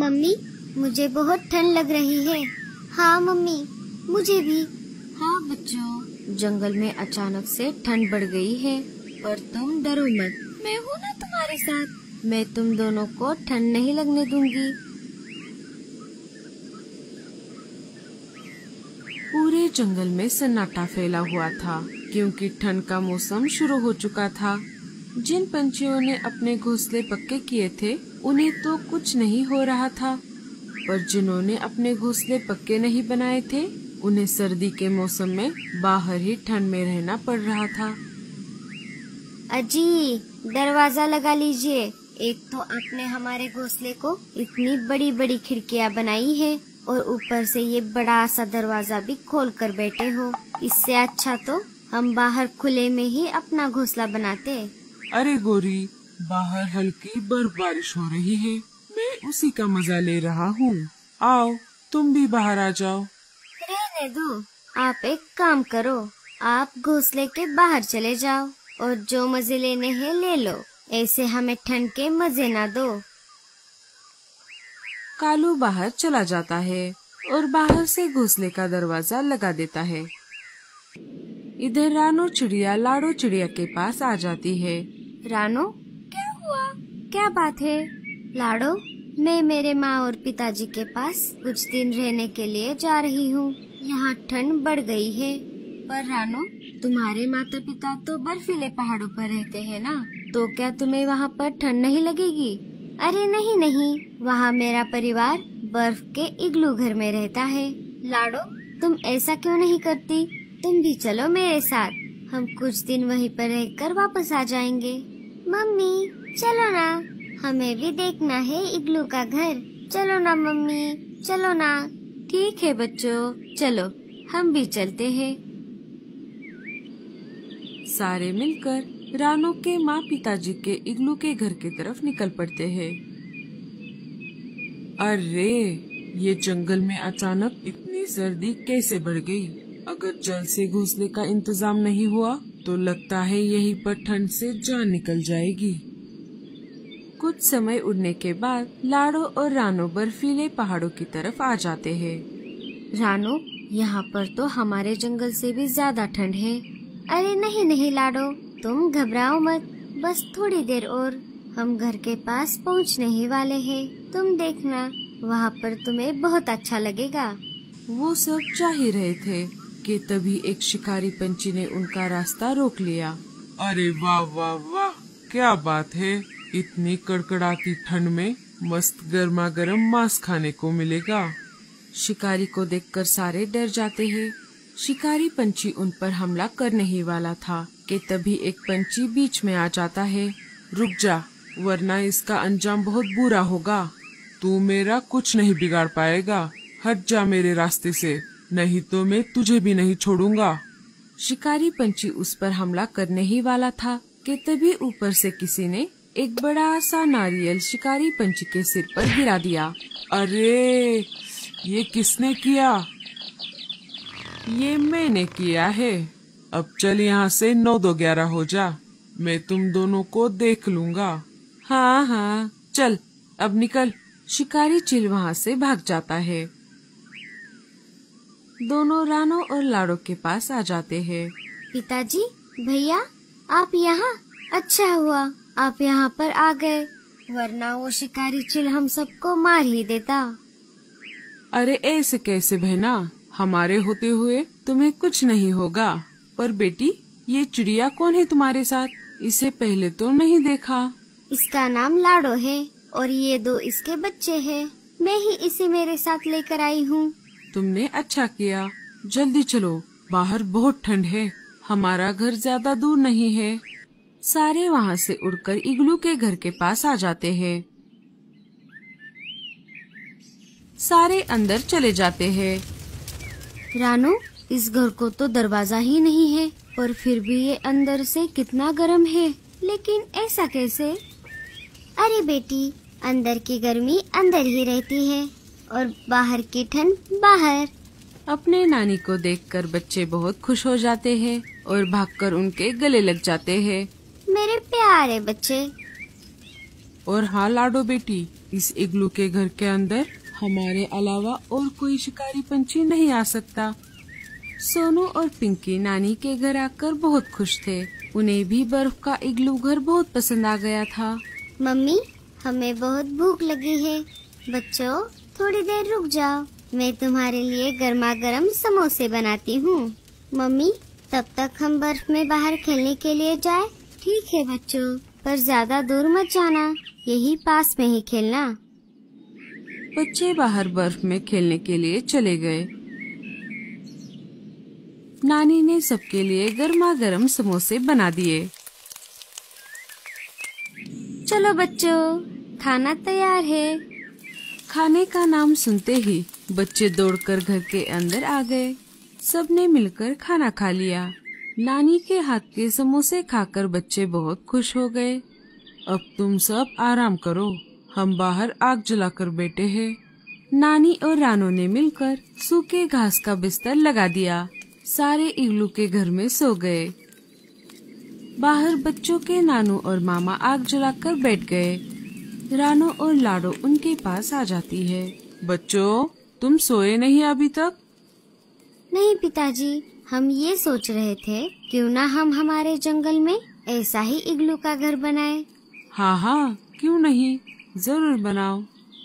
Mummy मुझे बहुत ठंड लग रही है हाँ मम्मी मुझे भी हाँ बच्चों जंगल में अचानक से ठंड बढ़ गई है पर तुम डरो मत मैं हूँ ना तुम्हारे साथ मैं तुम दोनों को ठंड नहीं लगने दूंगी पूरे जंगल में सन्नाटा फैला हुआ था क्योंकि ठंड का मौसम शुरू हो चुका था जिन पंछियों ने अपने घोंसले पक्के किए थे उन्हें तो कुछ नहीं हो रहा था पर जिन्होंने अपने घोंसले पक्के नहीं बनाए थे उन्हें सर्दी के मौसम में बाहर ही ठंड में रहना पड़ रहा था अजी दरवाजा लगा लीजिए एक तो आपने हमारे घोंसले को इतनी बड़ी बड़ी खिड़कियाँ बनाई है और ऊपर से ये बड़ा सा दरवाजा भी खोल कर बैठे हो इससे अच्छा तो हम बाहर खुले में ही अपना घोंसला बनाते अरे गोरी बाहर हल्की बर्फ बारिश हो रही है मैं उसी का मजा ले रहा हूँ आओ तुम भी बाहर आ जाओ रहने दो आप एक काम करो आप घोसले के बाहर चले जाओ और जो मजे लेने हैं ले लो ऐसे हमें ठंड के मजे ना दो कालू बाहर चला जाता है और बाहर से घोसले का दरवाजा लगा देता है इधर रानो चिड़िया लाडो चिड़िया के पास आ जाती है रानो क्या बात है लाडो मैं मेरे माँ और पिताजी के पास कुछ दिन रहने के लिए जा रही हूँ यहाँ ठंड बढ़ गई है पर रानो तुम्हारे माता पिता तो बर्फीले पहाड़ों पर रहते हैं ना तो क्या तुम्हें वहाँ पर ठंड नहीं लगेगी अरे नहीं नहीं वहाँ मेरा परिवार बर्फ के इग्लू घर में रहता है लाडो तुम ऐसा क्यों नहीं करती तुम भी चलो मेरे साथ हम कुछ दिन वहीं पर रहकर वापस आ जाएंगे मम्मी चलो ना हमें भी देखना है इग्लू का घर चलो ना मम्मी चलो ना ठीक है बच्चों चलो हम भी चलते हैं सारे मिलकर रानो के माँ पिताजी के इग्लू के घर की तरफ निकल पड़ते हैं अरे ये जंगल में अचानक इतनी सर्दी कैसे बढ़ गई? अगर जल से घुसने का इंतजाम नहीं हुआ तो लगता है यहीं पर ठंड से जान निकल जाएगी कुछ समय उड़ने के बाद लाडो और रानो बर्फीले पहाड़ों की तरफ आ जाते हैं रानो यहाँ पर तो हमारे जंगल से भी ज्यादा ठंड है अरे नहीं नहीं लाडो तुम घबराओ मत बस थोड़ी देर और हम घर के पास पहुँचने ही वाले हैं तुम देखना वहाँ पर तुम्हें बहुत अच्छा लगेगा वो सब चाह ही रहे थे कि तभी एक शिकारी पंछी ने उनका रास्ता रोक लिया अरे वाह वाह वाह क्या बात है इतनी कड़कड़ाती ठंड में मस्त गर्मा गर्म मांस खाने को मिलेगा शिकारी को देखकर सारे डर जाते हैं शिकारी पंछी उन पर हमला करने ही वाला था कि तभी एक पंछी बीच में आ जाता है रुक जा वरना इसका अंजाम बहुत बुरा होगा तू मेरा कुछ नहीं बिगाड़ पाएगा हट जा मेरे रास्ते से नहीं तो मैं तुझे भी नहीं छोड़ूंगा शिकारी पंछी उस पर हमला करने ही वाला था कि तभी ऊपर से किसी ने एक बड़ा सा नारियल शिकारी पंछी के सिर पर गिरा दिया अरे ये किसने किया ये मैंने किया है अब चल यहाँ से नौ दो ग्यारह हो जा मैं तुम दोनों को देख लूंगा हाँ हाँ चल अब निकल शिकारी चिल वहाँ से भाग जाता है दोनों रानो और लाड़ो के पास आ जाते हैं पिताजी भैया आप यहाँ अच्छा हुआ आप यहाँ पर आ गए वरना वो शिकारी चिल हम सबको मार ही देता अरे ऐसे कैसे बहना हमारे होते हुए तुम्हें कुछ नहीं होगा पर बेटी ये चिड़िया कौन है तुम्हारे साथ इसे पहले तो नहीं देखा इसका नाम लाडो है और ये दो इसके बच्चे हैं। मैं ही इसे मेरे साथ लेकर आई हूँ तुमने अच्छा किया जल्दी चलो बाहर बहुत ठंड है हमारा घर ज्यादा दूर नहीं है सारे वहाँ से उड़कर इग्लू के घर के पास आ जाते हैं सारे अंदर चले जाते हैं रानू इस घर को तो दरवाजा ही नहीं है पर फिर भी ये अंदर से कितना गर्म है लेकिन ऐसा कैसे अरे बेटी अंदर की गर्मी अंदर ही रहती है और बाहर की ठंड बाहर अपने नानी को देखकर बच्चे बहुत खुश हो जाते हैं और भागकर उनके गले लग जाते हैं मेरे प्यारे बच्चे और हाँ लाडो बेटी इस इग्लू के घर के अंदर हमारे अलावा और कोई शिकारी पंछी नहीं आ सकता सोनू और पिंकी नानी के घर आकर बहुत खुश थे उन्हें भी बर्फ का इग्लू घर बहुत पसंद आ गया था मम्मी हमें बहुत भूख लगी है बच्चों थोड़ी देर रुक जाओ मैं तुम्हारे लिए गर्मा गर्म समोसे बनाती हूँ मम्मी तब तक हम बर्फ में बाहर खेलने के लिए जाए ठीक है बच्चों पर ज्यादा दूर मत जाना यही पास में ही खेलना बच्चे बाहर बर्फ में खेलने के लिए चले गए नानी ने सबके लिए गर्मा गर्म समोसे बना दिए चलो बच्चों खाना तैयार है खाने का नाम सुनते ही बच्चे दौड़कर घर के अंदर आ गए सबने मिलकर खाना खा लिया नानी के हाथ के समोसे खाकर बच्चे बहुत खुश हो गए अब तुम सब आराम करो हम बाहर आग जलाकर बैठे हैं। नानी और रानो ने मिलकर सूखे घास का बिस्तर लगा दिया सारे इग्लू के घर में सो गए बाहर बच्चों के नानू और मामा आग जलाकर बैठ गए रानो और लाडो उनके पास आ जाती है बच्चों तुम सोए नहीं अभी तक नहीं पिताजी हम ये सोच रहे थे क्यों ना हम हमारे जंगल में ऐसा ही इग्लू का घर बनाए हाँ हाँ क्यों नहीं जरूर बनाओ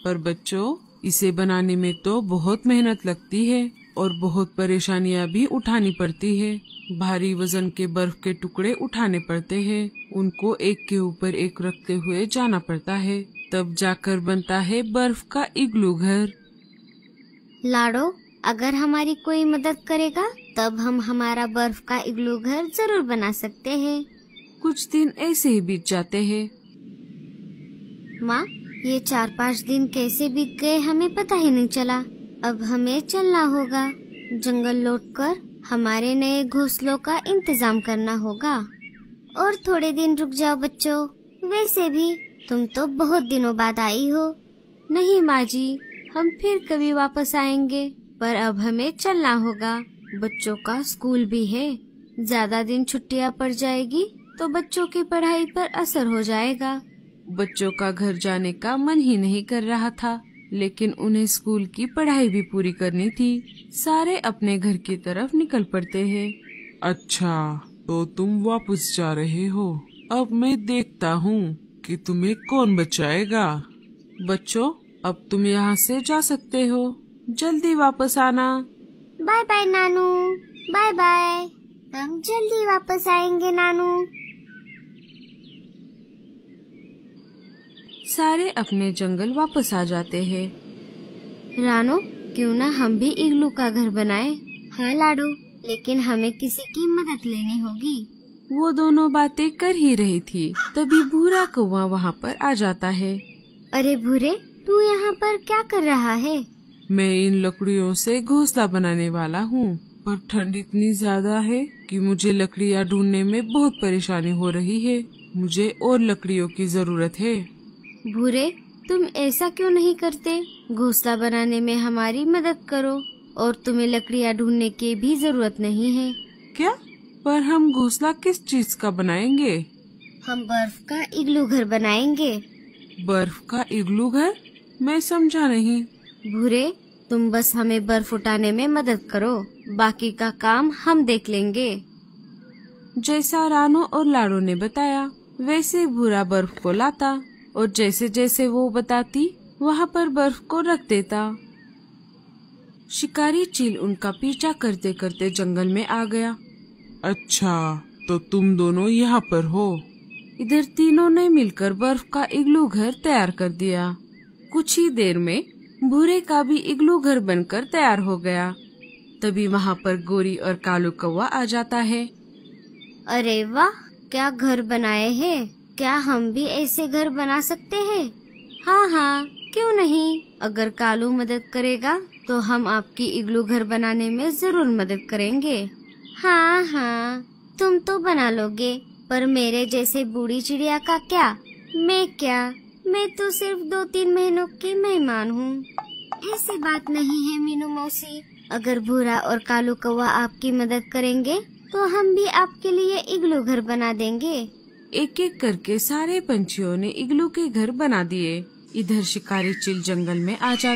पर बच्चों इसे बनाने में तो बहुत मेहनत लगती है और बहुत परेशानियाँ भी उठानी पड़ती है भारी वजन के बर्फ के टुकड़े उठाने पड़ते हैं उनको एक के ऊपर एक रखते हुए जाना पड़ता है तब जाकर बनता है बर्फ का इग्लू घर लाडो अगर हमारी कोई मदद करेगा तब हम हमारा बर्फ का इग्लू घर जरूर बना सकते हैं कुछ दिन ऐसे ही बीत जाते हैं माँ ये चार पाँच दिन कैसे बीत गए हमें पता ही नहीं चला अब हमें चलना होगा जंगल लौटकर हमारे नए घोंसलों का इंतजाम करना होगा और थोड़े दिन रुक जाओ बच्चों वैसे भी तुम तो बहुत दिनों बाद आई हो नहीं माँ जी हम फिर कभी वापस आएंगे पर अब हमें चलना होगा बच्चों का स्कूल भी है ज्यादा दिन छुट्टियां पड़ जाएगी तो बच्चों की पढ़ाई पर असर हो जाएगा बच्चों का घर जाने का मन ही नहीं कर रहा था लेकिन उन्हें स्कूल की पढ़ाई भी पूरी करनी थी सारे अपने घर की तरफ निकल पड़ते हैं अच्छा तो तुम वापस जा रहे हो अब मैं देखता हूँ कि तुम्हें कौन बचाएगा बच्चों अब तुम यहाँ से जा सकते हो जल्दी वापस आना बाय बाय नानू बाय बाय हम जल्दी वापस आएंगे नानू सारे अपने जंगल वापस आ जाते हैं रानो क्यों ना हम भी इग्लू का घर बनाए हाँ लाडो लेकिन हमें किसी की मदद लेनी होगी वो दोनों बातें कर ही रही थी तभी भूरा कौवा वहाँ पर आ जाता है अरे भूरे तू यहाँ पर क्या कर रहा है मैं इन लकड़ियों से घोंसला बनाने वाला हूँ पर ठंड इतनी ज्यादा है कि मुझे लकड़ियाँ ढूंढने में बहुत परेशानी हो रही है मुझे और लकड़ियों की जरूरत है भूरे तुम ऐसा क्यों नहीं करते घोंसला बनाने में हमारी मदद करो और तुम्हें लकड़ियाँ ढूंढने की भी जरूरत नहीं है क्या पर हम घोंसला किस चीज का बनाएंगे हम बर्फ का इग्लू घर बनाएंगे बर्फ का इग्लू घर मैं समझा नहीं भूरे तुम बस हमें बर्फ उठाने में मदद करो बाकी का काम हम देख लेंगे जैसा रानो और लाड़ो ने बताया वैसे भूरा बर्फ को लाता और जैसे जैसे वो बताती वहाँ पर बर्फ को रख देता शिकारी चील उनका पीछा करते करते जंगल में आ गया अच्छा तो तुम दोनों यहाँ पर हो इधर तीनों ने मिलकर बर्फ का इग्लू घर तैयार कर दिया कुछ ही देर में भूरे का भी इग्लू घर बनकर तैयार हो गया तभी वहाँ पर गोरी और कालू कौवा आ जाता है अरे वाह क्या घर बनाए हैं क्या हम भी ऐसे घर बना सकते हैं हाँ हाँ क्यों नहीं अगर कालू मदद करेगा तो हम आपकी इग्लू घर बनाने में जरूर मदद करेंगे हाँ हाँ तुम तो बना लोगे पर मेरे जैसे बूढ़ी चिड़िया का क्या मैं क्या मैं तो सिर्फ दो तीन महीनों की मेहमान हूँ ऐसी बात नहीं है मीनू मौसी अगर भूरा और कालू कौवा आपकी मदद करेंगे तो हम भी आपके लिए इग्लू घर बना देंगे एक एक करके सारे पंछियों ने इग्लू के घर बना दिए इधर शिकारी चिल जंगल में आ जाते